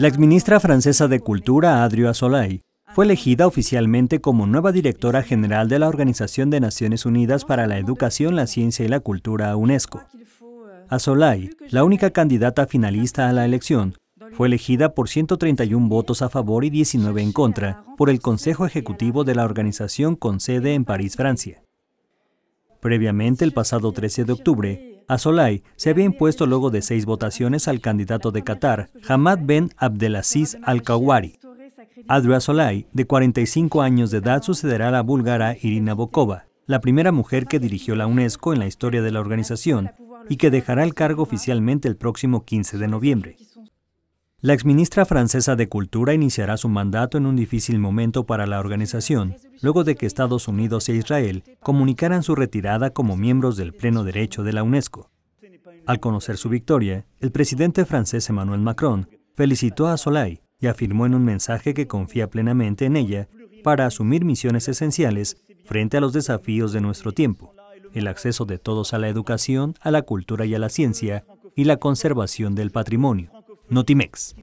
La exministra francesa de Cultura, Adria Solay, fue elegida oficialmente como nueva directora general de la Organización de Naciones Unidas para la Educación, la Ciencia y la Cultura, UNESCO. solay la única candidata finalista a la elección, fue elegida por 131 votos a favor y 19 en contra por el Consejo Ejecutivo de la organización con sede en París, Francia. Previamente, el pasado 13 de octubre, a se había impuesto luego de seis votaciones al candidato de Qatar, Hamad Ben Abdelaziz Al-Kawari. Adria Solay de 45 años de edad, sucederá a la búlgara Irina Bokova, la primera mujer que dirigió la UNESCO en la historia de la organización y que dejará el cargo oficialmente el próximo 15 de noviembre. La exministra francesa de Cultura iniciará su mandato en un difícil momento para la organización, luego de que Estados Unidos e Israel comunicaran su retirada como miembros del pleno derecho de la UNESCO. Al conocer su victoria, el presidente francés Emmanuel Macron felicitó a Solay y afirmó en un mensaje que confía plenamente en ella para asumir misiones esenciales frente a los desafíos de nuestro tiempo, el acceso de todos a la educación, a la cultura y a la ciencia, y la conservación del patrimonio. Notimex.